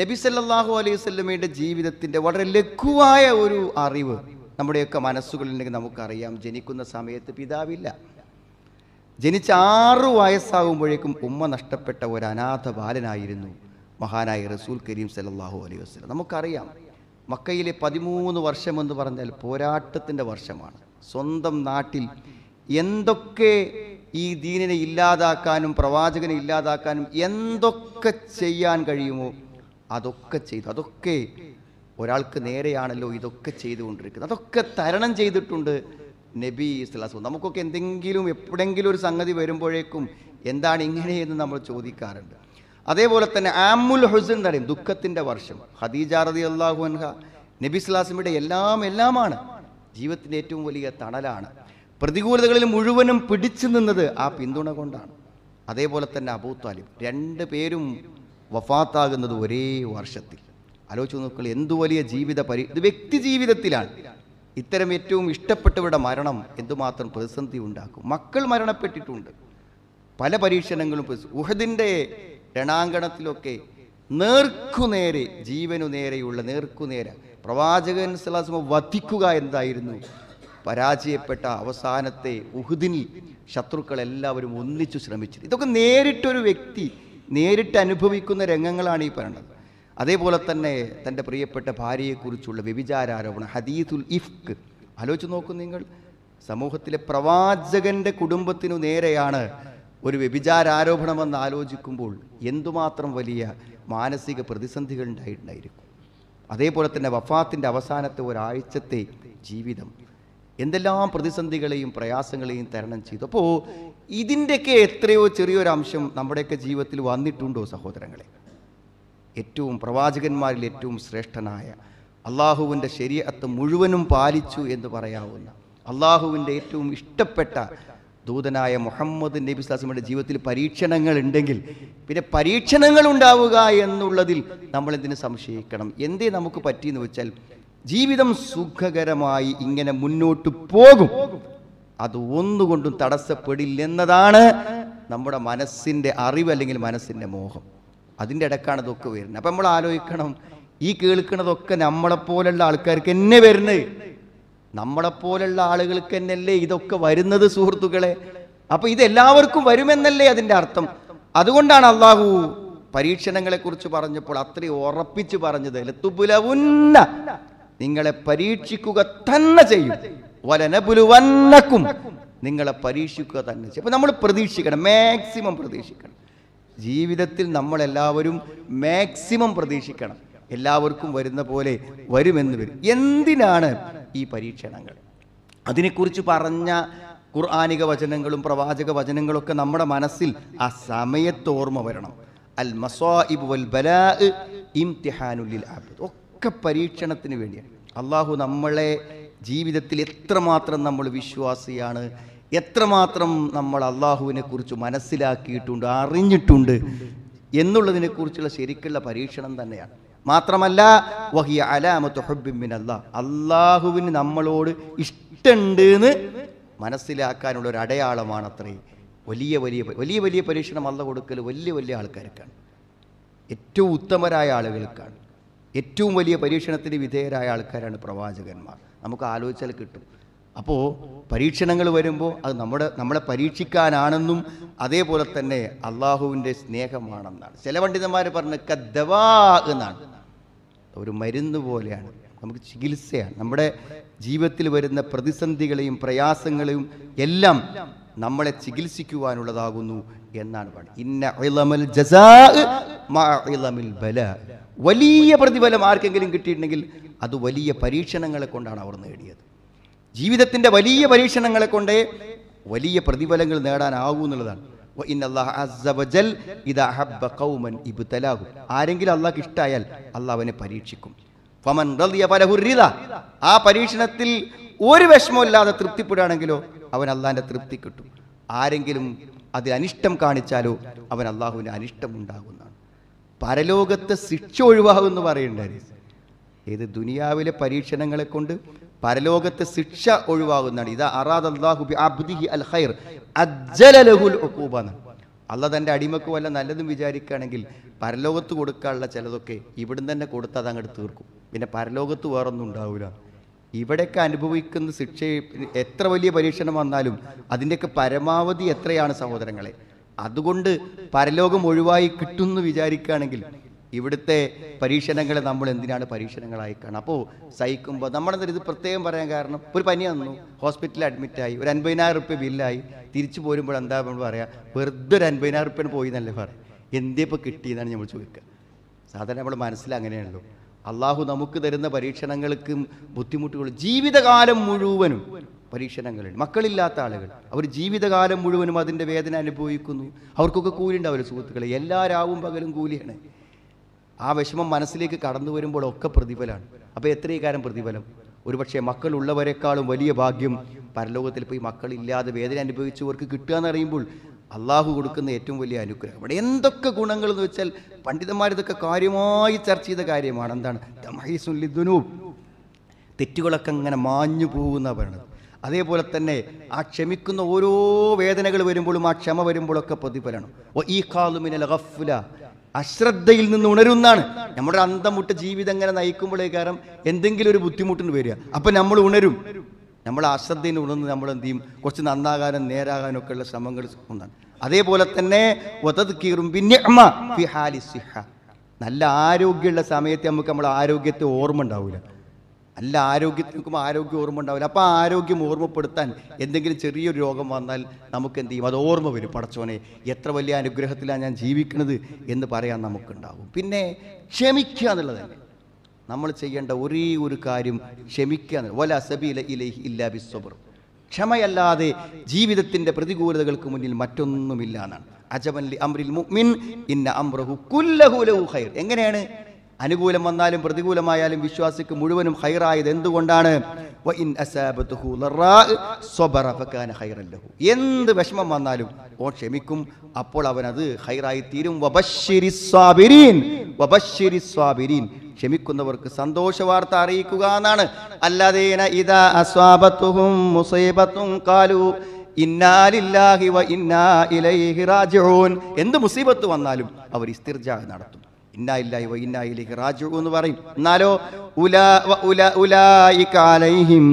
നബി സല്ലാഹു അലൈഹി സ്വല്ലമയുടെ ജീവിതത്തിൻ്റെ വളരെ ലഘുവായ ഒരു അറിവ് നമ്മുടെയൊക്കെ മനസ്സുകളിലേക്ക് നമുക്കറിയാം ജനിക്കുന്ന സമയത്ത് പിതാവില്ല ജനിച്ച ആറു വയസ്സാകുമ്പോഴേക്കും ഉമ്മ നഷ്ടപ്പെട്ട ഒരു അനാഥ ബാലനായിരുന്നു മഹാനായ റസൂൽ കരീം സല്ലാഹു അലൈഹി വസ്ലം നമുക്കറിയാം മക്കയിലെ പതിമൂന്ന് വർഷം എന്ന് പറഞ്ഞാൽ പോരാട്ടത്തിൻ്റെ വർഷമാണ് സ്വന്തം നാട്ടിൽ എന്തൊക്കെ ഈ ദീനിനെ ഇല്ലാതാക്കാനും പ്രവാചകനെ ഇല്ലാതാക്കാനും എന്തൊക്കെ ചെയ്യാൻ കഴിയുമോ അതൊക്കെ ചെയ്തു അതൊക്കെ ഒരാൾക്ക് നേരെയാണല്ലോ ഇതൊക്കെ ചെയ്തുകൊണ്ടിരിക്കുന്നത് അതൊക്കെ തരണം ചെയ്തിട്ടുണ്ട് നബി ഇസ്ലാസു നമുക്കൊക്കെ എന്തെങ്കിലും എപ്പോഴെങ്കിലും ഒരു സംഗതി വരുമ്പോഴേക്കും എന്താണ് ഇങ്ങനെയെന്ന് നമ്മൾ ചോദിക്കാറുണ്ട് അതേപോലെ തന്നെ ആമുൽ ഹുസൻ എന്ന് പറയും ദുഃഖത്തിൻ്റെ വർഷം ഖദീജ അള്ളാഹു അൻഹ നബി ഇസ്ലാസിമിയുടെ എല്ലാം എല്ലാമാണ് ജീവിതത്തിൻ്റെ ഏറ്റവും വലിയ തണലാണ് പ്രതികൂലതകളിൽ മുഴുവനും പിടിച്ചു നിന്നത് ആ പിന്തുണ കൊണ്ടാണ് അതേപോലെ തന്നെ അബൂത്താലിം രണ്ട് പേരും വഫാത്താകുന്നത് ഒരേ വർഷത്തിൽ ആലോചിച്ച് നോക്കുക എന്തു വലിയ ജീവിത പരി ഇത് വ്യക്തി ജീവിതത്തിലാണ് ഇത്തരം ഏറ്റവും ഇഷ്ടപ്പെട്ടവരുടെ മരണം എന്തുമാത്രം പ്രതിസന്ധി ഉണ്ടാക്കും മക്കൾ മരണപ്പെട്ടിട്ടുണ്ട് പല പരീക്ഷണങ്ങളും ഉഹദിൻ്റെ രണാങ്കണത്തിലൊക്കെ നേർക്കുനേരെ ജീവനു നേരെയുള്ള നേർക്കുനേരെ പ്രവാചകൻ സലാസ്മ വധിക്കുക എന്തായിരുന്നു പരാജയപ്പെട്ട അവസാനത്തെ ഉഹുദിനിൽ ശത്രുക്കളെല്ലാവരും ഒന്നിച്ചു ശ്രമിച്ചു ഇതൊക്കെ നേരിട്ടൊരു വ്യക്തി നേരിട്ട് അനുഭവിക്കുന്ന രംഗങ്ങളാണ് ഈ പറയുന്നത് അതേപോലെ തന്നെ തൻ്റെ പ്രിയപ്പെട്ട ഭാര്യയെക്കുറിച്ചുള്ള വ്യഭിചാരാരോപണം ഹദീസുൽ ഇഫ്ക് ആലോചിച്ച് നോക്കൂ നിങ്ങൾ സമൂഹത്തിലെ പ്രവാചകൻ്റെ കുടുംബത്തിനു നേരെയാണ് ഒരു എന്ന് ആലോചിക്കുമ്പോൾ എന്തുമാത്രം വലിയ മാനസിക പ്രതിസന്ധികൾ ഉണ്ടായിട്ടുണ്ടായിരിക്കും അതേപോലെ തന്നെ വഫാത്തിൻ്റെ അവസാനത്തെ ഒരാഴ്ചത്തെ ജീവിതം എന്തെല്ലാം പ്രതിസന്ധികളെയും പ്രയാസങ്ങളെയും തരണം ചെയ്തു അപ്പോൾ ഇതിൻ്റെയൊക്കെ എത്രയോ ചെറിയൊരു അംശം നമ്മുടെയൊക്കെ ജീവിതത്തിൽ വന്നിട്ടുണ്ടോ സഹോദരങ്ങളെ ഏറ്റവും പ്രവാചകന്മാരിൽ ഏറ്റവും ശ്രേഷ്ഠനായ അള്ളാഹുവിൻ്റെ ശരീരത്ത് മുഴുവനും പാലിച്ചു എന്ന് പറയാവുന്ന അള്ളാഹുവിൻ്റെ ഏറ്റവും ഇഷ്ടപ്പെട്ട ദൂതനായ മുഹമ്മദ് നബി സാസിമയുടെ ജീവിതത്തിൽ പരീക്ഷണങ്ങൾ ഉണ്ടെങ്കിൽ പിന്നെ പരീക്ഷണങ്ങൾ ഉണ്ടാവുക എന്നുള്ളതിൽ നമ്മൾ എന്തിനു സംശയിക്കണം എന്തേ നമുക്ക് പറ്റിയെന്ന് വെച്ചാൽ ജീവിതം സുഖകരമായി ഇങ്ങനെ മുന്നോട്ട് പോകും അത് ഒന്നുകൊണ്ടും തടസ്സപ്പെടില്ലെന്നതാണ് നമ്മുടെ മനസ്സിൻ്റെ അറിവ് അല്ലെങ്കിൽ മനസ്സിൻ്റെ മോഹം അതിൻ്റെ ഇടക്കാണ് ഇതൊക്കെ വരുന്നത് അപ്പം നമ്മൾ ആലോചിക്കണം ഈ കേൾക്കുന്നതൊക്കെ നമ്മളെപ്പോലുള്ള ആൾക്കാർക്ക് എന്നെ വരുന്നത് നമ്മളെപ്പോലുള്ള ആളുകൾക്ക് തന്നെയല്ലേ ഇതൊക്കെ വരുന്നത് സുഹൃത്തുക്കളെ അപ്പോൾ ഇതെല്ലാവർക്കും വരുമെന്നല്ലേ അതിൻ്റെ അർത്ഥം അതുകൊണ്ടാണ് അള്ളാഹു പരീക്ഷണങ്ങളെക്കുറിച്ച് പറഞ്ഞപ്പോൾ അത്രയും ഉറപ്പിച്ച് പറഞ്ഞത് നിങ്ങളെ പരീക്ഷിക്കുക തന്നെ ചെയ്യും വലനപുലുവന്നക്കും നിങ്ങളെ പരീക്ഷിക്കുക തന്നെ ചെയ്യും അപ്പം നമ്മൾ പ്രതീക്ഷിക്കണം മാക്സിമം പ്രതീക്ഷിക്കണം ജീവിതത്തിൽ നമ്മളെല്ലാവരും മാക്സിമം പ്രതീക്ഷിക്കണം എല്ലാവർക്കും വരുന്ന പോലെ വരുമെന്ന് വരും എന്തിനാണ് ഈ പരീക്ഷണങ്ങൾ അതിനെക്കുറിച്ച് പറഞ്ഞ ഖുർആാനിക വചനങ്ങളും പ്രവാചക വചനങ്ങളൊക്കെ നമ്മുടെ മനസ്സിൽ ആ സമയത്ത് ഓർമ്മ വരണം അൽ മസോഇബ് വൽ ബലാ ഇംതിഹാനുല്ലിൽ ആബിദ് ഒക്കെ പരീക്ഷണത്തിന് വേണ്ടിയാണ് അള്ളാഹു നമ്മളെ ജീവിതത്തിൽ എത്രമാത്രം നമ്മൾ വിശ്വാസിയാണ് എത്രമാത്രം നമ്മൾ അള്ളാഹുവിനെ കുറിച്ച് മനസ്സിലാക്കിയിട്ടുണ്ട് അറിഞ്ഞിട്ടുണ്ട് എന്നുള്ളതിനെക്കുറിച്ചുള്ള ശരിക്കുള്ള പരീക്ഷണം തന്നെയാണ് മാത്രമല്ല വഹിയ അലാമത്ത് ഹബ്ബിമിൻ അള്ളാഹ് അള്ളാഹുവിന് നമ്മളോട് ഇഷ്ടമുണ്ട് എന്ന് മനസ്സിലാക്കാനുള്ള ഒരു അടയാളമാണ് അത്രേ വലിയ വലിയ വലിയ വലിയ പരീക്ഷണം അല്ല കൊടുക്കൽ വലിയ വലിയ ആൾക്കാർക്കാണ് ഏറ്റവും ഉത്തമരായ ആളുകൾക്കാണ് ഏറ്റവും വലിയ പരീക്ഷണത്തിന് വിധേയരായ ആൾക്കാരാണ് പ്രവാചകന്മാർ നമുക്ക് ആലോചിച്ചാൽ കിട്ടും അപ്പോൾ പരീക്ഷണങ്ങൾ വരുമ്പോൾ അത് നമ്മുടെ നമ്മളെ പരീക്ഷിക്കാനാണെന്നും അതേപോലെ തന്നെ അള്ളാഹുവിൻ്റെ സ്നേഹമാണെന്നാണ് ചില പണ്ഡിതന്മാർ പറഞ്ഞ കദ്ദവാ എന്നാണ് ഒരു മരുന്ന് പോലെയാണ് നമുക്ക് ചികിത്സയാണ് നമ്മുടെ ജീവിതത്തിൽ വരുന്ന പ്രതിസന്ധികളെയും പ്രയാസങ്ങളെയും എല്ലാം നമ്മളെ ചികിത്സിക്കുവാനുള്ളതാകുന്നു എന്നാണ് പറഞ്ഞത് ഇന്ന വലിയ പ്രതിഫലം ആർക്കെങ്കിലും കിട്ടിയിട്ടുണ്ടെങ്കിൽ അത് വലിയ പരീക്ഷണങ്ങളെ കൊണ്ടാണ് അവർ നേടിയത് ജീവിതത്തിൻ്റെ വലിയ പരീക്ഷണങ്ങളെ കൊണ്ട് വലിയ പ്രതിഫലങ്ങൾ നേടാനാകൂ എന്നുള്ളതാണ് ആരെങ്കിലും അള്ളാഹ് ഇഷ്ടായാൽ അള്ളാഹ് അവനെ പരീക്ഷിക്കും ഫമൻ ആ പരീക്ഷണത്തിൽ ഒരു വിഷമമില്ലാതെ തൃപ്തിപ്പെടുകയാണെങ്കിലോ അവൻ അള്ളാഹിന്റെ തൃപ്തി കിട്ടും ആരെങ്കിലും അതിൽ അനിഷ്ടം കാണിച്ചാലോ അവൻ അള്ളാഹുവിന് അനിഷ്ടം ഉണ്ടാകുന്നതാണ് പരലോകത്തെ ശിക്ഷ ഒഴിവാകുമെന്ന് പറയണ്ടായിരുന്നു ഏത് ദുനിയാവിലെ പരീക്ഷണങ്ങളെ കൊണ്ട് പരലോകത്തെ ശിക്ഷ ഒഴിവാകുന്നതാണ് ഇതാ അറാദ് അള്ളാഹു അബ്ദിഹി അൽ ഖൈർ അല്ല തൻ്റെ അടിമക്ക് വല്ല നല്ലതും വിചാരിക്കുകയാണെങ്കിൽ പരലോകത്ത് കൊടുക്കാനുള്ള ചിലതൊക്കെ ഇവിടുന്ന് തന്നെ കൊടുത്താൽ അങ്ങോട്ട് തീർക്കും പിന്നെ പരലോകത്ത് വേറൊന്നും ഉണ്ടാവില്ല ഇവിടെയൊക്കെ അനുഭവിക്കുന്ന ശിക്ഷ എത്ര വലിയ പരീക്ഷണം വന്നാലും അതിൻ്റെയൊക്കെ പരമാവധി എത്രയാണ് സഹോദരങ്ങളെ അതുകൊണ്ട് പരലോകം ഒഴിവായി കിട്ടുമെന്ന് വിചാരിക്കുകയാണെങ്കിൽ ഇവിടുത്തെ പരീക്ഷണങ്ങളെ നമ്മൾ എന്തിനാണ് പരീക്ഷണങ്ങളായി കാണുക അപ്പോൾ സഹിക്കുമ്പോൾ നമ്മളെന്താ ഇത് പ്രത്യേകം പറയാൻ കാരണം ഒരു പനി വന്നു ഹോസ്പിറ്റലിൽ അഡ്മിറ്റായി ഒരു അൻപതിനായിരം റുപ്യ ബില്ലായി തിരിച്ചു പോരുമ്പോൾ എന്താ നമ്മൾ പറയാം വെറുതെ ഒരു അൻപതിനായിരം റുപ്യാണ് പോയി എന്നല്ലേ പറയാം എന്തേ ഇപ്പോൾ കിട്ടിയെന്നാണ് നമ്മൾ ചോദിക്കുക സാധാരണ നമ്മൾ മനസ്സിൽ അങ്ങനെയാണല്ലോ അള്ളാഹു നമുക്ക് തരുന്ന പരീക്ഷണങ്ങൾക്കും ബുദ്ധിമുട്ടുകളും ജീവിതകാലം മുഴുവനും പരീക്ഷണങ്ങളുണ്ട് മക്കളില്ലാത്ത ആളുകൾ അവർ ജീവിതകാലം മുഴുവനും അതിൻ്റെ വേദന അനുഭവിക്കുന്നു അവർക്കൊക്കെ കൂലി ഉണ്ടാവില്ല സുഹൃത്തുക്കളെ എല്ലാ രാവും പകലും കൂലിയാണ് ആ വിഷമം മനസ്സിലേക്ക് കടന്നു വരുമ്പോഴൊക്കെ പ്രതിഫലമാണ് അപ്പോൾ എത്രയകാരം പ്രതിഫലം ഒരുപക്ഷെ മക്കളുള്ളവരെക്കാളും വലിയ ഭാഗ്യം പരലോകത്തിൽ പോയി മക്കളില്ലാതെ വേദന അനുഭവിച്ചവർക്ക് കിട്ടുക എന്നറിയുമ്പോൾ അള്ളാഹു കൊടുക്കുന്ന ഏറ്റവും വലിയ അനുഗ്രഹം ഇവിടെ എന്തൊക്കെ ഗുണങ്ങൾ എന്ന് വെച്ചാൽ പണ്ഡിതന്മാരിതൊക്കെ കാര്യമായി ചർച്ച ചെയ്ത കാര്യമാണ് എന്താണ് തെറ്റുകളൊക്കെ അങ്ങനെ മാഞ്ഞു പോകുന്ന അതേപോലെ തന്നെ ആ ക്ഷമിക്കുന്ന ഓരോ വേദനകൾ വരുമ്പോഴും ആ ക്ഷമ വരുമ്പോഴൊക്കെ പ്രതിഫലണം ഈ കാലുമിനൽ ഗഫുല അശ്രദ്ധയിൽ നിന്ന് ഉണരുന്നാണ് നമ്മുടെ അന്തമുട്ട ജീവിതം ഇങ്ങനെ നയിക്കുമ്പോഴേ കാരണം എന്തെങ്കിലും ഒരു ബുദ്ധിമുട്ടിന് വരിക അപ്പൊ നമ്മൾ ഉണരും നമ്മൾ അശ്രദ്ധയിൽ ഉണർന്ന് നമ്മൾ എന്ത് ചെയ്യും കുറച്ച് നന്നാകാനും നേരാകാനും ഒക്കെ ഉള്ള ശ്രമങ്ങൾ ഒന്നാണ് അതേപോലെ തന്നെ നല്ല ആരോഗ്യമുള്ള സമയത്ത് നമുക്ക് നമ്മൾ ആരോഗ്യത്തെ ഓർമ്മ ഉണ്ടാവില്ല അല്ല ആരോഗ്യത്തിൽ നോക്കുമ്പോൾ ആരോഗ്യം ഓർമ്മ ഉണ്ടാവില്ല അപ്പോൾ ആരോഗ്യം ഓർമ്മപ്പെടുത്താൻ എന്തെങ്കിലും ചെറിയൊരു രോഗം വന്നാൽ നമുക്ക് എന്ത് ചെയ്യും അത് ഓർമ്മ വരും പടച്ചോനെ എത്ര വലിയ അനുഗ്രഹത്തിലാണ് ഞാൻ ജീവിക്കുന്നത് എന്ന് പറയാൻ നമുക്കുണ്ടാവും പിന്നെ ക്ഷമിക്കുക എന്നുള്ളത് നമ്മൾ ചെയ്യേണ്ട ഒരേ ഒരു കാര്യം ക്ഷമിക്കുക വല സബീല ഇലൈഹി ഇല്ലാ ബിസ്വബർ ക്ഷമയല്ലാതെ ജീവിതത്തിൻ്റെ പ്രതികൂലതകൾക്ക് മുന്നിൽ മറ്റൊന്നുമില്ല എന്നാണ് അജബൻ അമ്രിൽ മുഅ്മിൻ ഇന്ന അംറഹു കുല്ലഹു ലഹു ഖൈർ എങ്ങനെയാണ് അനുകൂലം വന്നാലും പ്രതികൂലമായാലും വിശ്വാസിക്ക് മുഴുവനും ഹൈറായത് എന്തുകൊണ്ടാണ് എന്ത് വിഷമം വന്നാലും ഓ ക്ഷമിക്കും അപ്പോൾ അവൻ അത് ഹൈറായി തീരും ക്ഷമിക്കുന്നവർക്ക് സന്തോഷ വാർത്ത അറിയിക്കുക എന്നാണ് അല്ലാതെ ഇന്നാലില്ലാഹി വ ഇന്നാ ഇലൈഹി റാജിഊൻ എന്ത് മുസീബത്ത് വന്നാലും അവർ ഇസ്തിർജാഹ് നടത്തും ഇന്നായില്ലായി വൈന്നായിലേക്ക് റാജു എന്ന് പറയും എന്നാലോ ഉലാ അലൈഹിം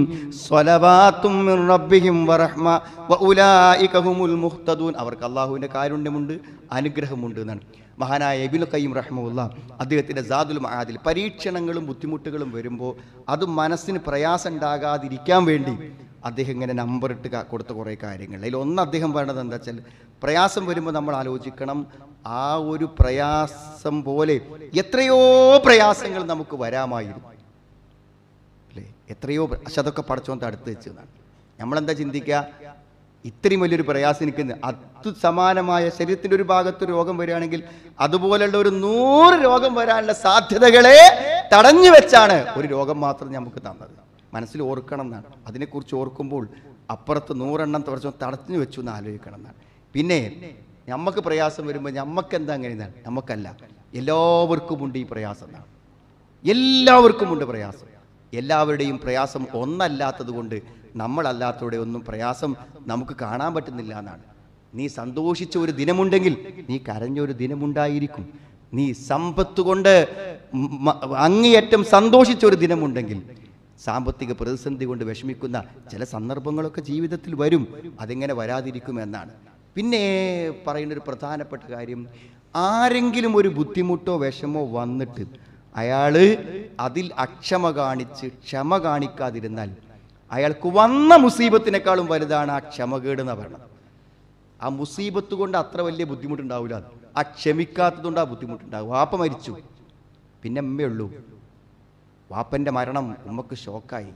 റബ്ബിഹിം വറഹ്മ വ അവർക്ക് അള്ളാഹുവിൻ്റെ കാരുണ്യമുണ്ട് അനുഗ്രഹമുണ്ട് എന്നാണ് മഹാനായ എബിൽ കയ്യും റഹ്മുല്ല അദ്ദേഹത്തിൻ്റെ ജാദുൽ മഹാദിൽ പരീക്ഷണങ്ങളും ബുദ്ധിമുട്ടുകളും വരുമ്പോൾ അത് മനസ്സിന് പ്രയാസം ഉണ്ടാകാതിരിക്കാൻ വേണ്ടി അദ്ദേഹം ഇങ്ങനെ നമ്പർ ഇട്ട് കൊടുത്ത കുറേ കാര്യങ്ങൾ അതിൽ ഒന്ന് അദ്ദേഹം പറയണത് എന്താ വെച്ചാൽ പ്രയാസം വരുമ്പോൾ നമ്മൾ ആലോചിക്കണം ആ ഒരു പ്രയാസം പോലെ എത്രയോ പ്രയാസങ്ങൾ നമുക്ക് വരാമായിരുന്നു അല്ലേ എത്രയോ പക്ഷെ അതൊക്കെ പടച്ചോൻ തടുത്ത് വെച്ചതാണ് നമ്മളെന്താ ചിന്തിക്കുക ഇത്രയും വലിയൊരു പ്രയാസം നിൽക്കുന്ന സമാനമായ ശരീരത്തിൻ്റെ ഒരു ഭാഗത്ത് രോഗം വരികയാണെങ്കിൽ അതുപോലെയുള്ള ഒരു നൂറ് രോഗം വരാനുള്ള സാധ്യതകളെ തടഞ്ഞു വെച്ചാണ് ഒരു രോഗം മാത്രം നമുക്ക് തന്നത് മനസ്സിൽ ഓർക്കണം എന്നാണ് അതിനെക്കുറിച്ച് ഓർക്കുമ്പോൾ അപ്പുറത്ത് നൂറെണ്ണം തുറച്ചു തടഞ്ഞു വെച്ചു എന്ന് ആലോചിക്കണം എന്നാണ് പിന്നെ നമുക്ക് പ്രയാസം വരുമ്പോൾ നമുക്ക് എന്താ അങ്ങനെയാണ് നമുക്കല്ല എല്ലാവർക്കുമുണ്ട് ഈ പ്രയാസം എന്നാണ് എല്ലാവർക്കുമുണ്ട് പ്രയാസം എല്ലാവരുടെയും പ്രയാസം ഒന്നല്ലാത്തത് കൊണ്ട് നമ്മളല്ലാത്തവരുടെ ഒന്നും പ്രയാസം നമുക്ക് കാണാൻ പറ്റുന്നില്ല എന്നാണ് നീ സന്തോഷിച്ച ഒരു ദിനമുണ്ടെങ്കിൽ നീ കരഞ്ഞൊരു ദിനമുണ്ടായിരിക്കും നീ സമ്പത്ത് കൊണ്ട് അങ്ങേയറ്റം സന്തോഷിച്ച ഒരു ദിനമുണ്ടെങ്കിൽ സാമ്പത്തിക പ്രതിസന്ധി കൊണ്ട് വിഷമിക്കുന്ന ചില സന്ദർഭങ്ങളൊക്കെ ജീവിതത്തിൽ വരും അതെങ്ങനെ വരാതിരിക്കുമെന്നാണ് പിന്നെ പറയുന്ന ഒരു പ്രധാനപ്പെട്ട കാര്യം ആരെങ്കിലും ഒരു ബുദ്ധിമുട്ടോ വിഷമോ വന്നിട്ട് അയാൾ അതിൽ അക്ഷമ കാണിച്ച് ക്ഷമ കാണിക്കാതിരുന്നാൽ അയാൾക്ക് വന്ന മുസീബത്തിനേക്കാളും വലുതാണ് ആ ക്ഷമകേട് എന്ന് ആ മുസീബത്ത് കൊണ്ട് അത്ര വലിയ ബുദ്ധിമുട്ടുണ്ടാവില്ല ആ ക്ഷമിക്കാത്തതുകൊണ്ട് ആ ബുദ്ധിമുട്ടുണ്ടാവും വാപ്പ മരിച്ചു പിന്നെ അമ്മയുള്ളൂ വാപ്പൻ്റെ മരണം ഉമ്മക്ക് ഷോക്കായി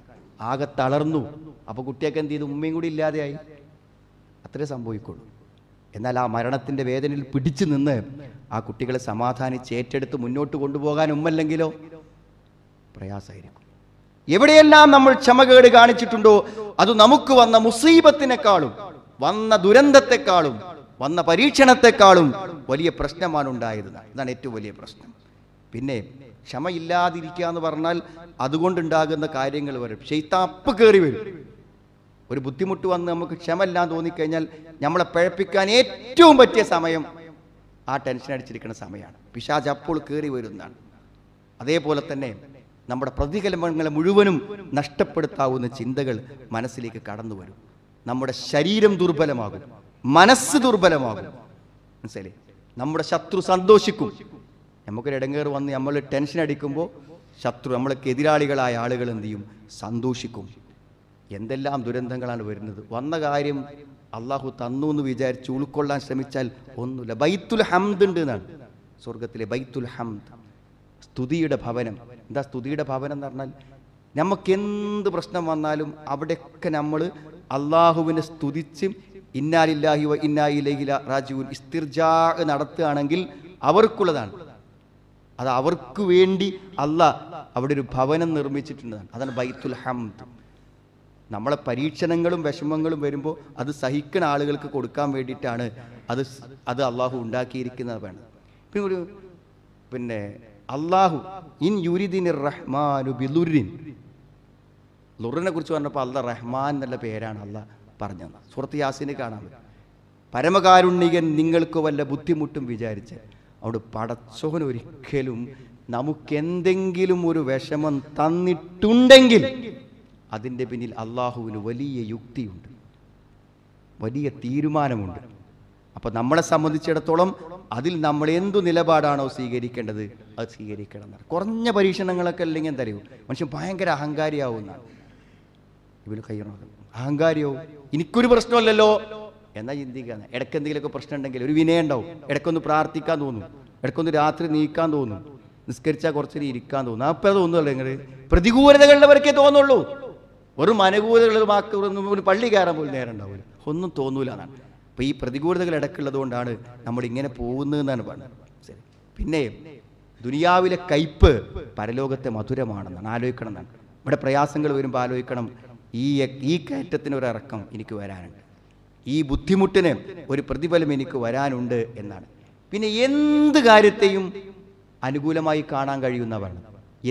ആകെ തളർന്നു അപ്പോൾ കുട്ടിയൊക്കെ എന്ത് ചെയ്തു ഉമ്മയും കൂടി ഇല്ലാതെയായി അത്രേ സംഭവിക്കുള്ളൂ എന്നാൽ ആ മരണത്തിൻ്റെ വേദനയിൽ പിടിച്ചു നിന്ന് ആ കുട്ടികളെ സമാധാനിച്ച് ഏറ്റെടുത്ത് മുന്നോട്ട് കൊണ്ടുപോകാൻ ഉമ്മല്ലെങ്കിലോ പ്രയാസമായിരിക്കും എവിടെയെല്ലാം നമ്മൾ ക്ഷമകേട് കാണിച്ചിട്ടുണ്ടോ അത് നമുക്ക് വന്ന മുസീബത്തിനേക്കാളും വന്ന ദുരന്തത്തെക്കാളും വന്ന പരീക്ഷണത്തെക്കാളും വലിയ പ്രശ്നമാണ് ഉണ്ടായത് ഇതാണ് ഏറ്റവും വലിയ പ്രശ്നം പിന്നെ ക്ഷമയില്ലാതിരിക്കുക എന്ന് പറഞ്ഞാൽ അതുകൊണ്ടുണ്ടാകുന്ന കാര്യങ്ങൾ വരും ക്ഷെയ്ത്ത അപ്പ് കയറി വരും ഒരു ബുദ്ധിമുട്ട് വന്ന് നമുക്ക് ക്ഷമല്ലാന്ന് തോന്നിക്കഴിഞ്ഞാൽ നമ്മളെ പഴപ്പിക്കാൻ ഏറ്റവും പറ്റിയ സമയം ആ ടെൻഷൻ അടിച്ചിരിക്കുന്ന സമയമാണ് പിശാജ് അപ്പോൾ കയറി വരുന്നതാണ് അതേപോലെ തന്നെ നമ്മുടെ പ്രതികലമങ്ങളെ മുഴുവനും നഷ്ടപ്പെടുത്താവുന്ന ചിന്തകൾ മനസ്സിലേക്ക് കടന്നു വരും നമ്മുടെ ശരീരം ദുർബലമാകും മനസ്സ് ദുർബലമാകും മനസ്സിലേ നമ്മുടെ ശത്രു സന്തോഷിക്കും നമുക്കൊരു ഇടങ്ങേറ് വന്ന് നമ്മൾ ടെൻഷൻ അടിക്കുമ്പോൾ ശത്രു നമ്മൾക്ക് എതിരാളികളായ ആളുകൾ എന്ത് ചെയ്യും സന്തോഷിക്കും എന്തെല്ലാം ദുരന്തങ്ങളാണ് വരുന്നത് വന്ന കാര്യം അള്ളാഹു തന്നു എന്ന് വിചാരിച്ച് ഉൾക്കൊള്ളാൻ ശ്രമിച്ചാൽ ഒന്നുമില്ല ബൈത്തുൽ ഹംദ് ഉണ്ട് എന്നാണ് സ്വർഗത്തിലെ ബൈത്തുൽ ഹംദ് സ്തുതിയുടെ ഭവനം എന്താ സ്തുതിയുടെ ഭവനം എന്ന് പറഞ്ഞാൽ നമുക്ക് എന്ത് പ്രശ്നം വന്നാലും അവിടെയൊക്കെ നമ്മൾ അള്ളാഹുവിനെ സ്തുതിച്ച് ഇന്നാലില്ലാഹി വ ഇന്നായിലേഹില രാജുവിൻ ഇസ്തിർജാ നടത്തുകയാണെങ്കിൽ അവർക്കുള്ളതാണ് അത് അവർക്ക് വേണ്ടി അല്ല അവിടെ ഒരു ഭവനം നിർമ്മിച്ചിട്ടുണ്ടാണ് അതാണ് ബൈത്തുൽ ഹംദ് നമ്മളെ പരീക്ഷണങ്ങളും വിഷമങ്ങളും വരുമ്പോൾ അത് സഹിക്കുന്ന ആളുകൾക്ക് കൊടുക്കാൻ വേണ്ടിയിട്ടാണ് അത് അത് അള്ളാഹു ഉണ്ടാക്കിയിരിക്കുന്നത് വേണം പിന്നെ പിന്നെ അള്ളാഹു ഇൻ യുരിദിൻ റഹ്മാനു ലുറിനെ കുറിച്ച് പറഞ്ഞപ്പോൾ അള്ള റഹ്മാൻ എന്നുള്ള പേരാണ് അല്ല പറഞ്ഞത് സുഹൃത്ത് യാസിന് കാണാൻ പരമകാരുണ്യകൻ നിങ്ങൾക്ക് വല്ല ബുദ്ധിമുട്ടും വിചാരിച്ച് അവിടെ പടച്ചോൻ ഒരിക്കലും നമുക്കെന്തെങ്കിലും ഒരു വിഷമം തന്നിട്ടുണ്ടെങ്കിൽ അതിൻ്റെ പിന്നിൽ അള്ളാഹുവിന് വലിയ യുക്തിയുണ്ട് വലിയ തീരുമാനമുണ്ട് അപ്പോൾ നമ്മളെ സംബന്ധിച്ചിടത്തോളം അതിൽ നമ്മൾ എന്തു നിലപാടാണോ സ്വീകരിക്കേണ്ടത് അത് സ്വീകരിക്കണം എന്നാണ് കുറഞ്ഞ പരീക്ഷണങ്ങളൊക്കെ അല്ലെങ്കിൽ എന്തറിയൂ മനുഷ്യൻ ഭയങ്കര അഹങ്കാരിയാവുന്ന ഇവർ കയ്യണത് അഹങ്കാരിയോ എനിക്കൊരു പ്രശ്നമല്ലല്ലോ എന്നാ ചിന്തിക്കുക ഇടയ്ക്ക് എന്തെങ്കിലുമൊക്കെ പ്രശ്നം ഉണ്ടെങ്കിൽ ഒരു വിനയം ഉണ്ടാവും ഇടയ്ക്കൊന്ന് പ്രാർത്ഥിക്കാൻ തോന്നും ഇടയ്ക്കൊന്ന് രാത്രി നീക്കാൻ തോന്നും നിസ്കരിച്ചാൽ കുറച്ചേരി ഇരിക്കാൻ തോന്നും അപ്പോൾ തോന്നുന്നുള്ളൂ നിങ്ങൾ പ്രതികൂലതകളുള്ളവർക്കേ തോന്നുള്ളൂ വെറും അനുകൂലതകളിൽ വാക്ക് പള്ളി കയറാൻ പോലും നേരം ഉണ്ടാവില്ല ഒന്നും തോന്നൂല എന്നാണ് അപ്പോൾ ഈ പ്രതികൂലതകൾ ഇടക്കുള്ളത് കൊണ്ടാണ് നമ്മൾ ഇങ്ങനെ പോകുന്നതെന്നാണ് പറഞ്ഞത് ശരി പിന്നെ ദുനിയാവിലെ കയ്പ് പരലോകത്തെ മധുരമാണെന്നാണ് ആലോചിക്കണം എന്നാണ് ഇവിടെ പ്രയാസങ്ങൾ വരുമ്പോൾ ആലോചിക്കണം ഈ ഈ കയറ്റത്തിന് ഒരു എനിക്ക് വരാനുണ്ട് ഈ ബുദ്ധിമുട്ടിന് ഒരു പ്രതിഫലം എനിക്ക് വരാനുണ്ട് എന്നാണ് പിന്നെ എന്ത് കാര്യത്തെയും അനുകൂലമായി കാണാൻ കഴിയുന്നവരാണ്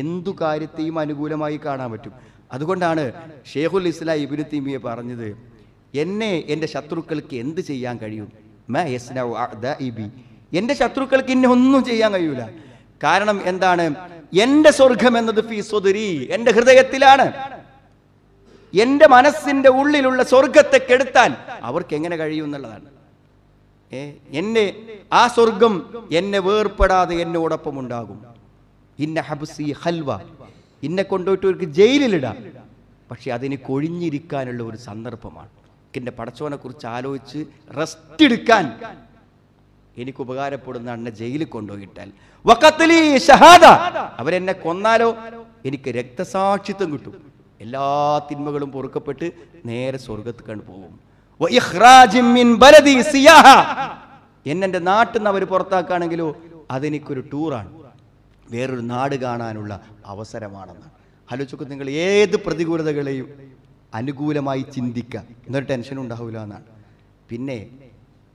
എന്തു കാര്യത്തെയും അനുകൂലമായി കാണാൻ പറ്റും അതുകൊണ്ടാണ് ഷെയ്ഖുൽ ഇസ്ലാം ഇബിനു തീമിയെ പറഞ്ഞത് എന്നെ എൻ്റെ ശത്രുക്കൾക്ക് എന്ത് ചെയ്യാൻ കഴിയും എൻ്റെ ശത്രുക്കൾക്ക് എന്നെ ഒന്നും ചെയ്യാൻ കഴിയൂല കാരണം എന്താണ് എൻ്റെ സ്വർഗം എന്നത് ഫീ സ്വതുരി എൻ്റെ ഹൃദയത്തിലാണ് എൻ്റെ മനസ്സിൻ്റെ ഉള്ളിലുള്ള സ്വർഗത്തെ കെടുത്താൻ അവർക്ക് എങ്ങനെ കഴിയും എന്നുള്ളതാണ് എന്നെ ആ സ്വർഗം എന്നെ വേർപ്പെടാതെ എന്നോടൊപ്പം ഉണ്ടാകും ഇന്ന ഹബ്സി ഇന്നെ കൊണ്ടുപോയിട്ട് ഇവർക്ക് ജയിലിലിടാം പക്ഷേ അതിന് കൊഴിഞ്ഞിരിക്കാനുള്ള ഒരു സന്ദർഭമാണ് പടച്ചോനെ കുറിച്ച് ആലോചിച്ച് റെസ്റ്റ് എടുക്കാൻ എനിക്ക് ഉപകാരപ്പെടുന്ന അണ്ണെ ജയിലിൽ കൊണ്ടുപോയിട്ടാൽ വക്കത്തലി ഷഹാദ അവരെന്നെ കൊന്നാലോ എനിക്ക് രക്തസാക്ഷിത്വം കിട്ടും എല്ലാ തിന്മകളും പൊറുക്കപ്പെട്ട് നേരെ സ്വർഗത്ത് കണ്ടു പോകും എന്നെ നാട്ടിൽ നിന്ന് അവർ പുറത്താക്കുകയാണെങ്കിലോ അതെനിക്കൊരു ടൂറാണ് വേറൊരു നാട് കാണാനുള്ള അവസരമാണെന്നാണ് ആലോചിക്കും നിങ്ങൾ ഏത് പ്രതികൂലതകളെയും അനുകൂലമായി ചിന്തിക്കുക എന്നൊരു ടെൻഷൻ ഉണ്ടാവില്ല എന്നാണ് പിന്നെ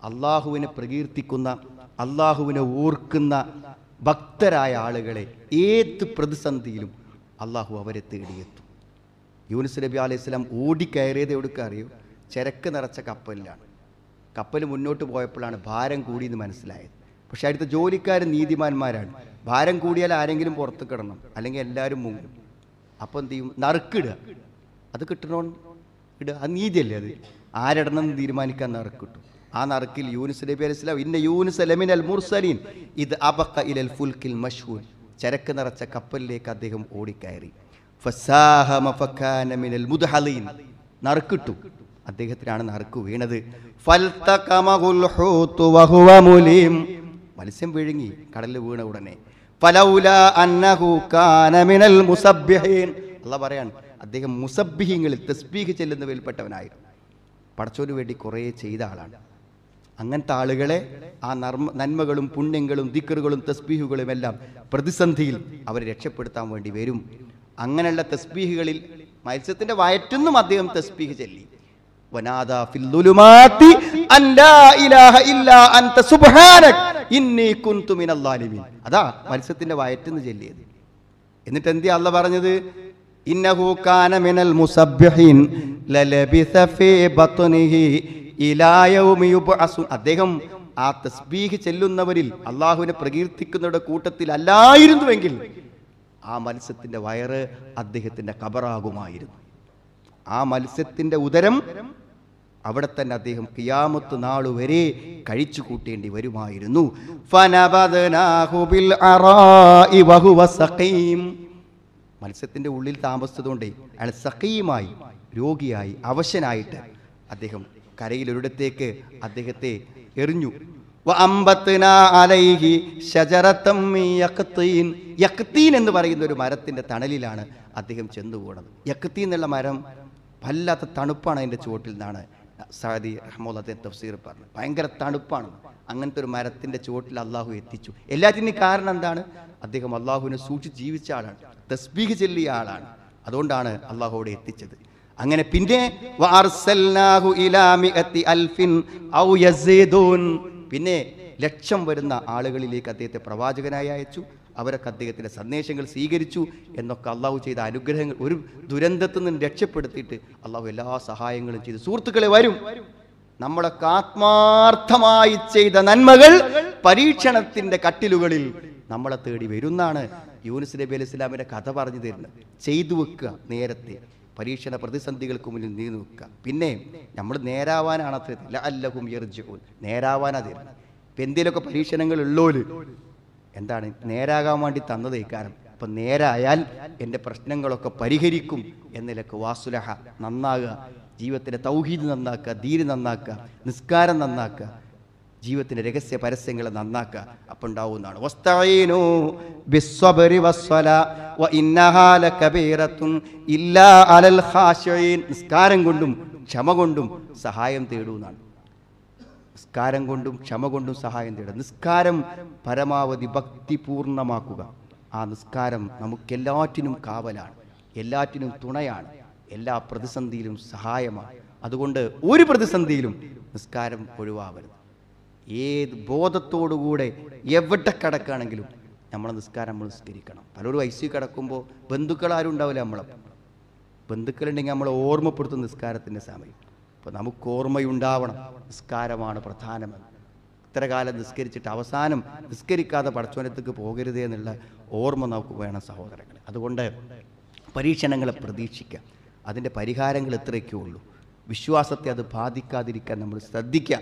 അള്ളാഹുവിനെ പ്രകീർത്തിക്കുന്ന അള്ളാഹുവിനെ ഓർക്കുന്ന ഭക്തരായ ആളുകളെ ഏത് പ്രതിസന്ധിയിലും അള്ളാഹു അവരെ തേടിയെത്തും യൂനിസ് നബി അലൈഹി സ്വലാം ഓടിക്കയറിയത് എവിടുക്ക അറിയൂ ചരക്ക് നിറച്ച കപ്പലിലാണ് കപ്പൽ മുന്നോട്ട് പോയപ്പോഴാണ് ഭാരം കൂടിയെന്ന് മനസ്സിലായത് പക്ഷേ അടുത്ത ജോലിക്കാർ നീതിമാന്മാരാണ് ഭാരം കൂടിയാൽ ആരെങ്കിലും പുറത്ത് കിടണം അല്ലെങ്കിൽ എല്ലാവരും മുങ്ങും അപ്പോൾ എന്ത് ചെയ്യും നറുക്കിടുക അത് കിട്ടണോ ഇടുക അത് നീതിയല്ലേ അത് ആരിടണം എന്ന് തീരുമാനിക്കാൻ നറുക്കിട്ടു ആ നറുക്കിൽ യൂനിസ് നബി അലൈഹി സ്വലാം ഇന്ന യൂനിസ് അലമിൻ അൽ മുർസലീൻ ഇത് അബക്ക ഇലൽ ഫുൽക്കിൽ മഷൂൻ ചരക്ക് നിറച്ച കപ്പലിലേക്ക് അദ്ദേഹം ഓടിക്കയറി മിനൽ മുദ്ഹലീൻ നറുക്കിട്ടു അദ്ദേഹത്തിനാണ് നറുക്ക് വീണത് മത്സ്യം വിഴുങ്ങി കടലിൽ വീണ ഉടനെ അല്ല പറയാണ് അദ്ദേഹം മുസബ്ബിഹീങ്ങളിൽ തസ്ബീഹ് ചെല്ലുന്നവരിൽപ്പെട്ടവനായിരുന്നു പടച്ചോന് വേണ്ടി കുറേ ചെയ്ത ആളാണ് അങ്ങനത്തെ ആളുകളെ ആ നർമ്മ നന്മകളും പുണ്യങ്ങളും ദിക്കറുകളും തസ്ബീഹുകളും എല്ലാം പ്രതിസന്ധിയിൽ അവരെ രക്ഷപ്പെടുത്താൻ വേണ്ടി വരും അങ്ങനെയുള്ള തസ്ബീഹുകളിൽ മത്സ്യത്തിൻ്റെ വയറ്റുന്നും അദ്ദേഹം തസ്ബീഹ് ചെല്ലി വനാദ ഫില്ലുലുമാത്തി അൻ ലാ ഇലാഹ ഇല്ലാ അൻത സുബ്ഹാനക ഇന്നീ കുന്തുമിനല്ലാലിമീൻ അതാ മത്സ്യത്തിൻ്റെ വയറ്റിന്ന് ചെല്ലിയത് എന്നിട്ട് എന്തിയാ അല്ല പറഞ്ഞത് ഇന്നഹു കാന മിനൽ മുസബ്യഹീൻ ഫീ ബത്നിഹി ഇലാ അദ്ദേഹം ആ തസ്ബീഹ് ചെല്ലുന്നവരിൽ അള്ളാഹുവിനെ പ്രകീർത്തിക്കുന്നവരുടെ കൂട്ടത്തിൽ അല്ലായിരുന്നുവെങ്കിൽ ആ മത്സ്യത്തിന്റെ വയറ് അദ്ദേഹത്തിന്റെ കബറാകുമായിരുന്നു ആ മത്സ്യത്തിന്റെ ഉദരം അവിടെ തന്നെ അദ്ദേഹം കിയാമത്ത് നാളു വരെ കഴിച്ചു കൂട്ടേണ്ടി വരുമായിരുന്നു മത്സ്യത്തിന്റെ ഉള്ളിൽ താമസിച്ചതുകൊണ്ട് അയാൾ സഖീമായി രോഗിയായി അവശനായിട്ട് അദ്ദേഹം കരയിൽ ഒരിടത്തേക്ക് അദ്ദേഹത്തെ എറിഞ്ഞു യക്തീൻ എന്ന് പറയുന്ന ഒരു മരത്തിന്റെ തണലിലാണ് അദ്ദേഹം ചെന്നു പോകുന്നത് യക്തീൻ എന്നുള്ള മരം വല്ലാത്ത തണുപ്പാണ് അതിൻ്റെ ചുവട്ടിൽ നിന്നാണ് സാദി അഹമ്മദത്തെ തഫ്സീർ പറഞ്ഞു ഭയങ്കര തണുപ്പാണ് അങ്ങനത്തെ ഒരു മരത്തിൻ്റെ ചുവട്ടിൽ അള്ളാഹു എത്തിച്ചു എല്ലാറ്റിനും കാരണം എന്താണ് അദ്ദേഹം അള്ളാഹുവിനെ സൂക്ഷിച്ച് ജീവിച്ച ആളാണ് തസ്ബീഹ് ചെല്ലിയ ആളാണ് അതുകൊണ്ടാണ് അള്ളാഹുവിടെ എത്തിച്ചത് അങ്ങനെ പിന്നെ പിന്നെ ലക്ഷം വരുന്ന ആളുകളിലേക്ക് അദ്ദേഹത്തെ പ്രവാചകനായി അയച്ചു അവരൊക്കെ അദ്ദേഹത്തിൻ്റെ സന്ദേശങ്ങൾ സ്വീകരിച്ചു എന്നൊക്കെ അള്ളാഹു ചെയ്ത അനുഗ്രഹങ്ങൾ ഒരു ദുരന്തത്തിൽ നിന്ന് രക്ഷപ്പെടുത്തിയിട്ട് അള്ളാഹു എല്ലാ സഹായങ്ങളും ചെയ്തു സുഹൃത്തുക്കളെ വരും നമ്മളൊക്കെ ആത്മാർത്ഥമായി ചെയ്ത നന്മകൾ പരീക്ഷണത്തിൻ്റെ കട്ടിലുകളിൽ നമ്മളെ തേടി വരുന്നാണ് യൂനുസ് നബി അലി ഇസ്ലാമിൻ്റെ കഥ പറഞ്ഞു തരുന്നത് ചെയ്തു വെക്കുക നേരത്തെ പരീക്ഷണ പ്രതിസന്ധികൾക്ക് മുന്നിൽ നീ നിൽക്കുക പിന്നെ നമ്മൾ നേരാവാനാണ് അത്ര അല്ലഹും നേരാവാനാ തരുന്നത് ഇപ്പം എന്തെങ്കിലുമൊക്കെ പരീക്ഷണങ്ങൾ ഉള്ളോല് എന്താണ് നേരാകാൻ വേണ്ടി തന്നത് ഇക്കാരം അപ്പൊ നേരായാൽ എൻ്റെ പ്രശ്നങ്ങളൊക്കെ പരിഹരിക്കും എന്നിലൊക്കെ വാസുലഹ നന്നാകുക ജീവിതത്തിൻ്റെ തൗഹീദ് നന്നാക്കുക ധീര് നന്നാക്കുക നിസ്കാരം നന്നാക്കുക ജീവിതത്തിൻ്റെ രഹസ്യ പരസ്യങ്ങളെ നന്നാക്കുക അപ്പം ഉണ്ടാവുന്നതാണ് നിസ്കാരം കൊണ്ടും ക്ഷമ കൊണ്ടും സഹായം തേടുന്നതാണ് നിസ്കാരം കൊണ്ടും ക്ഷമ കൊണ്ടും സഹായം തേടുക നിസ്കാരം പരമാവധി ഭക്തിപൂർണമാക്കുക ആ നിസ്കാരം നമുക്കെല്ലാറ്റിനും കാവലാണ് എല്ലാറ്റിനും തുണയാണ് എല്ലാ പ്രതിസന്ധിയിലും സഹായമാണ് അതുകൊണ്ട് ഒരു പ്രതിസന്ധിയിലും നിസ്കാരം ഒഴിവാവരുത് ഏത് ബോധത്തോടുകൂടെ എവിടെ കിടക്കുകയാണെങ്കിലും നമ്മളെ നിസ്കാരം നമ്മൾ നിസ്കരിക്കണം പലരും ഐ സി കിടക്കുമ്പോൾ ബന്ധുക്കൾ ആരും ഉണ്ടാവില്ല നമ്മളെ ബന്ധുക്കളുണ്ടെങ്കിൽ നമ്മളെ ഓർമ്മപ്പെടുത്തുന്ന നിസ്കാരത്തിൻ്റെ സമയം അപ്പോൾ നമുക്ക് ഓർമ്മയുണ്ടാവണം നിസ്കാരമാണ് പ്രധാനമെന്ന് ഇത്ര കാലം നിസ്കരിച്ചിട്ട് അവസാനം നിസ്കരിക്കാതെ പടച്ചോനത്തേക്ക് പോകരുതേ എന്നുള്ള ഓർമ്മ നമുക്ക് വേണം സഹോദരങ്ങൾ അതുകൊണ്ട് പരീക്ഷണങ്ങളെ പ്രതീക്ഷിക്കുക അതിൻ്റെ പരിഹാരങ്ങൾ ഇത്രയൊക്കെ ഉള്ളൂ വിശ്വാസത്തെ അത് ബാധിക്കാതിരിക്കാൻ നമ്മൾ ശ്രദ്ധിക്കുക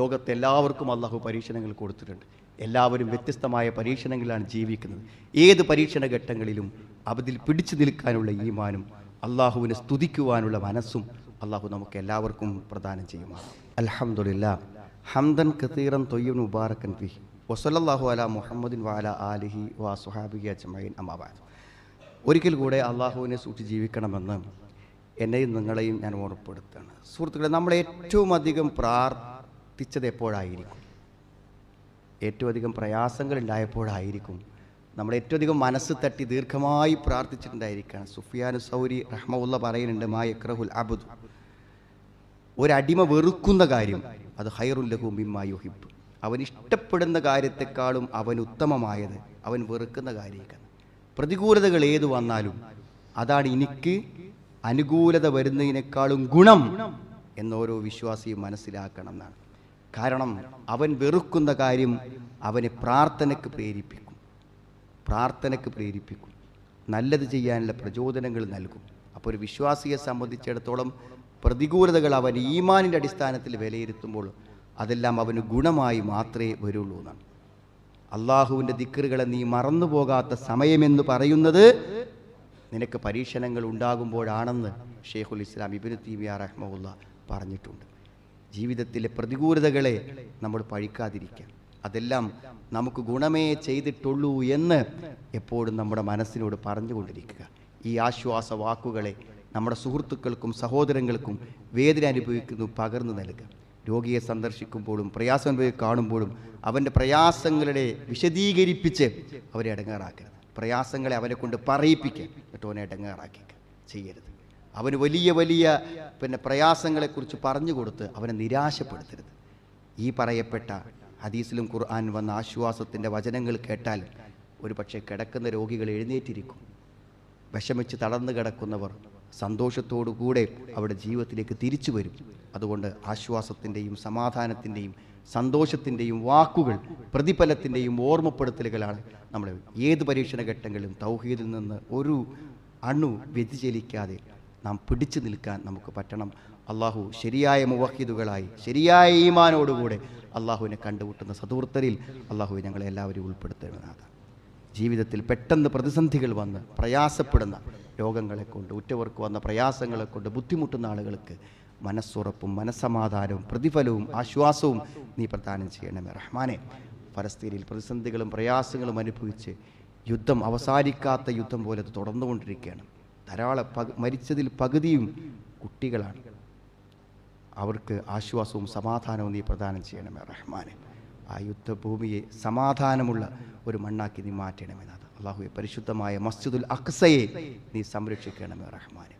ലോകത്തെ എല്ലാവർക്കും അള്ളാഹു പരീക്ഷണങ്ങൾ കൊടുത്തിട്ടുണ്ട് എല്ലാവരും വ്യത്യസ്തമായ പരീക്ഷണങ്ങളിലാണ് ജീവിക്കുന്നത് ഏത് പരീക്ഷണ ഘട്ടങ്ങളിലും അവതിൽ പിടിച്ചു നിൽക്കാനുള്ള ഈമാനും അള്ളാഹുവിനെ സ്തുതിക്കുവാനുള്ള മനസ്സും അള്ളാഹു നമുക്ക് എല്ലാവർക്കും പ്രദാനം ചെയ്യുമാണ് അലഹമുല്ല ഹംദൻ കത്തീറൻ തൊയ്യൻ മുബാറക്കൻ ബി വസല്ലാഹു അല മുഹമ്മദിൻ വാല ആലിഹി വാ സുഹാബി അജ്മൈൻ അമ്മാബാദ് ഒരിക്കൽ കൂടെ അള്ളാഹുവിനെ സൂക്ഷിച്ച് ജീവിക്കണമെന്ന് എന്നെയും നിങ്ങളെയും ഞാൻ ഓർപ്പെടുത്തുകയാണ് സുഹൃത്തുക്കളെ നമ്മൾ ഏറ്റവും അധികം പ്രാർത്ഥിച്ചത് എപ്പോഴായിരിക്കും ഏറ്റവും അധികം പ്രയാസങ്ങൾ ഉണ്ടായപ്പോഴായിരിക്കും നമ്മൾ ഏറ്റവും അധികം മനസ്സ് തട്ടി ദീർഘമായി പ്രാർത്ഥിച്ചിട്ടുണ്ടായിരിക്കുകയാണ് സുഫിയാനു സൗരി റഹ്മുള്ള പറയുന്നുണ്ട് മാ യക്രഹുൽ അബുദ് ഒരടിമ വെറുക്കുന്ന കാര്യം അത് ഹൈറുല്ലഹും ബിമ്മായുഹിബ് അവൻ ഇഷ്ടപ്പെടുന്ന കാര്യത്തെക്കാളും അവൻ ഉത്തമമായത് അവൻ വെറുക്കുന്ന കാര്യമൊക്കെയാണ് പ്രതികൂലതകൾ ഏത് വന്നാലും അതാണ് എനിക്ക് അനുകൂലത വരുന്നതിനേക്കാളും ഗുണം എന്നോരോ വിശ്വാസിയും മനസ്സിലാക്കണം എന്നാണ് കാരണം അവൻ വെറുക്കുന്ന കാര്യം അവനെ പ്രാർത്ഥനയ്ക്ക് പ്രേരിപ്പിക്കും പ്രാർത്ഥനയ്ക്ക് പ്രേരിപ്പിക്കും നല്ലത് ചെയ്യാനുള്ള പ്രചോദനങ്ങൾ നൽകും അപ്പോൾ ഒരു വിശ്വാസിയെ സംബന്ധിച്ചിടത്തോളം പ്രതികൂലതകൾ അവൻ ഈമാനിൻ്റെ അടിസ്ഥാനത്തിൽ വിലയിരുത്തുമ്പോൾ അതെല്ലാം അവന് ഗുണമായി മാത്രമേ വരുള്ളൂ എന്നാണ് അള്ളാഹുവിൻ്റെ ദിക്കറുകളെ നീ മറന്നു പോകാത്ത സമയമെന്ന് പറയുന്നത് നിനക്ക് പരീക്ഷണങ്ങൾ ഉണ്ടാകുമ്പോഴാണെന്ന് ഷെയ്ഖുൽ ഇസ്ലാം ഇബിനു തീമിയ റഹ്മുല്ല പറഞ്ഞിട്ടുണ്ട് ജീവിതത്തിലെ പ്രതികൂലതകളെ നമ്മൾ പഴിക്കാതിരിക്കുക അതെല്ലാം നമുക്ക് ഗുണമേ ചെയ്തിട്ടുള്ളൂ എന്ന് എപ്പോഴും നമ്മുടെ മനസ്സിനോട് പറഞ്ഞുകൊണ്ടിരിക്കുക ഈ ആശ്വാസ വാക്കുകളെ നമ്മുടെ സുഹൃത്തുക്കൾക്കും സഹോദരങ്ങൾക്കും വേദന അനുഭവിക്കുന്നു പകർന്നു നൽകുക രോഗിയെ സന്ദർശിക്കുമ്പോഴും പ്രയാസം കാണുമ്പോഴും അവൻ്റെ പ്രയാസങ്ങളെ വിശദീകരിപ്പിച്ച് അവരെ അടങ്ങാറാക്കരുത് പ്രയാസങ്ങളെ അവനെ കൊണ്ട് പറയിപ്പിക്കുക എന്നിട്ട് അവനെ അടങ്ങാറാക്കിക്കുക ചെയ്യരുത് അവന് വലിയ വലിയ പിന്നെ പ്രയാസങ്ങളെക്കുറിച്ച് പറഞ്ഞു കൊടുത്ത് അവനെ നിരാശപ്പെടുത്തരുത് ഈ പറയപ്പെട്ട ഹദീസിലും ഖുർആൻ വന്ന ആശ്വാസത്തിൻ്റെ വചനങ്ങൾ കേട്ടാൽ ഒരു പക്ഷേ കിടക്കുന്ന രോഗികൾ എഴുന്നേറ്റിരിക്കും വിഷമിച്ച് തളർന്നു കിടക്കുന്നവർ കൂടെ അവിടെ ജീവിതത്തിലേക്ക് തിരിച്ചു വരും അതുകൊണ്ട് ആശ്വാസത്തിൻ്റെയും സമാധാനത്തിൻ്റെയും സന്തോഷത്തിൻ്റെയും വാക്കുകൾ പ്രതിഫലത്തിൻ്റെയും ഓർമ്മപ്പെടുത്തലുകളാണ് നമ്മൾ ഏത് പരീക്ഷണ ഘട്ടങ്ങളിലും തൗഹീദിൽ നിന്ന് ഒരു അണു വ്യതിചലിക്കാതെ നാം പിടിച്ചു നിൽക്കാൻ നമുക്ക് പറ്റണം അള്ളാഹു ശരിയായ മുവഹിദുകളായി ശരിയായ ഈമാനോടുകൂടെ അള്ളാഹുവിനെ കണ്ടുമുട്ടുന്ന സതൂർത്തരിൽ അള്ളാഹുവിനെ ഞങ്ങളെ എല്ലാവരും ഉൾപ്പെടുത്തേണ്ടതാണ് ജീവിതത്തിൽ പെട്ടെന്ന് പ്രതിസന്ധികൾ വന്ന് പ്രയാസപ്പെടുന്ന രോഗങ്ങളെ കൊണ്ട് ഉറ്റവർക്ക് വന്ന പ്രയാസങ്ങളെ കൊണ്ട് ബുദ്ധിമുട്ടുന്ന ആളുകൾക്ക് മനസ്സുറപ്പും മനസ്സമാധാനവും പ്രതിഫലവും ആശ്വാസവും നീ പ്രദാനം ചെയ്യണമേ റഹ്മാനെ ഫലസ്തീനിൽ പ്രതിസന്ധികളും പ്രയാസങ്ങളും അനുഭവിച്ച് യുദ്ധം അവസാനിക്കാത്ത യുദ്ധം പോലെ അത് തുടർന്നുകൊണ്ടിരിക്കുകയാണ് ധാരാളം മരിച്ചതിൽ പകുതിയും കുട്ടികളാണ് അവർക്ക് ആശ്വാസവും സമാധാനവും നീ പ്രദാനം ചെയ്യണമേ റഹ്മാനെ ആ യുദ്ധഭൂമിയെ സമാധാനമുള്ള ഒരു മണ്ണാക്കി നീ മാറ്റണമേ നാഥ പരിശുദ്ധമായ മസ്ജിദുൽ അക്സയെ നീ സംരക്ഷിക്കണമേ റഹ്മാൻ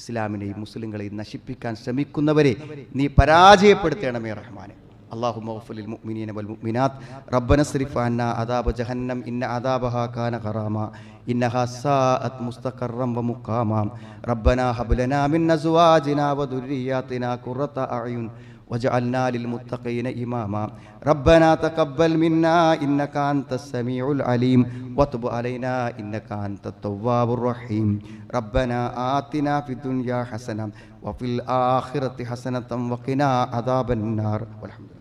ഇസ്ലാമിനെയും മുസ്ലിങ്ങളെയും നശിപ്പിക്കാൻ ശ്രമിക്കുന്നവരെ നീ പരാജയപ്പെടുത്തണമേ റഹ്മാൻ അള്ളാഹു മൊഹഫുലിൽ മുഅ്മിനീന വൽ മുഅ്മിനാത്ത് റബ്ബന സ്രിഫ് അന്ന അദാബ ജഹന്നം ഇന്ന അദാബഹ കാന ഖറാമ ഇന്നഹ സാഅത് മുസ്തഖറം വ മുഖാമ റബ്ബന ഹബ്ലനാ മിൻ അസ്വാജിനാ വ ദുർരിയാതിനാ ഖുറത അഅ്യുൻ وجعلنا للمتقين إماما ربنا تقبل منا إنك أنت السميع العليم وتب علينا إنك أنت التواب الرحيم ربنا آتنا في الدنيا حسنة وفي الآخرة حسنة وقنا عذاب النار والحمد